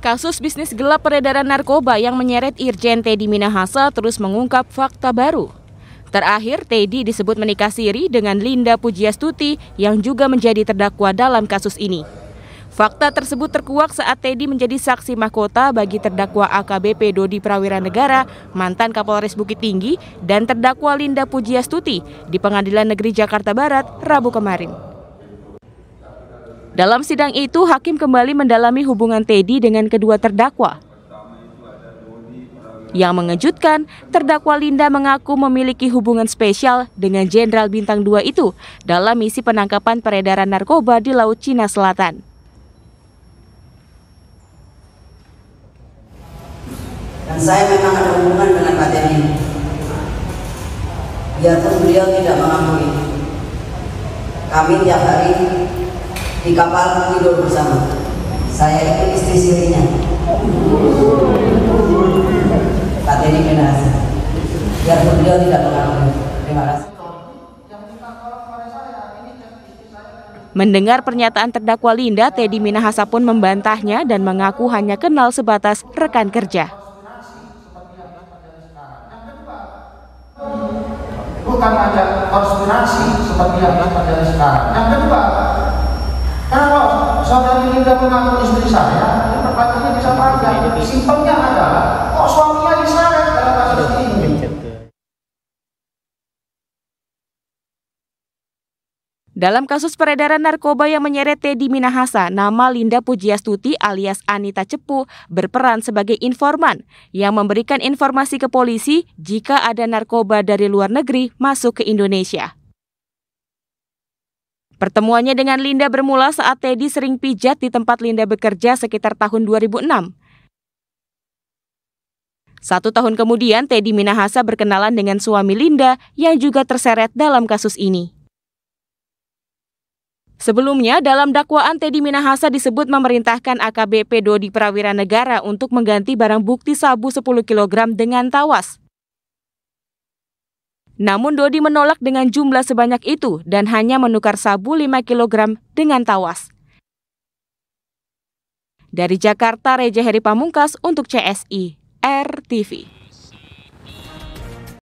Kasus bisnis gelap peredaran narkoba yang menyeret Irjen Teddy Minahasa terus mengungkap fakta baru. Terakhir, Teddy disebut menikah siri dengan Linda Pujiastuti yang juga menjadi terdakwa dalam kasus ini. Fakta tersebut terkuak saat Teddy menjadi saksi mahkota bagi terdakwa AKBP Dodi Prawira Negara, mantan Kapolres Bukit Tinggi, dan terdakwa Linda Pujiastuti di Pengadilan Negeri Jakarta Barat Rabu kemarin. Dalam sidang itu, hakim kembali mendalami hubungan Teddy dengan kedua terdakwa. Yang mengejutkan, terdakwa Linda mengaku memiliki hubungan spesial dengan Jenderal Bintang 2 itu dalam misi penangkapan peredaran narkoba di Laut Cina Selatan. Dan saya memang ada hubungan dengan Pak Teddy. Biarpun beliau tidak mengakui. Kami tiap hari di kapal tidur bersama. Saya itu istri sirinya. Kata ini minas. Biar beliau tidak mengaku. Terima kasih. Mendengar pernyataan terdakwa Linda, Teddy Minahasa pun membantahnya dan mengaku hanya kenal sebatas rekan kerja. Bukan ada konspirasi seperti yang ada sekarang. Yang kedua, sudah mengaku istri saya, ya pertanyaannya bisa panjang. Simpelnya adalah, kok suaminya diseret dalam kasus ini? Dalam kasus peredaran narkoba yang menyeret Teddy Minahasa, nama Linda Pujiastuti alias Anita Cepu berperan sebagai informan yang memberikan informasi ke polisi jika ada narkoba dari luar negeri masuk ke Indonesia. Pertemuannya dengan Linda bermula saat Teddy sering pijat di tempat Linda bekerja sekitar tahun 2006. Satu tahun kemudian, Teddy Minahasa berkenalan dengan suami Linda yang juga terseret dalam kasus ini. Sebelumnya, dalam dakwaan Teddy Minahasa disebut memerintahkan AKBP Dodi Prawira Negara untuk mengganti barang bukti sabu 10 kg dengan tawas. Namun Dodi menolak dengan jumlah sebanyak itu dan hanya menukar sabu 5 kg dengan tawas. Dari Jakarta, Reja Heri Pamungkas untuk CSI RTV.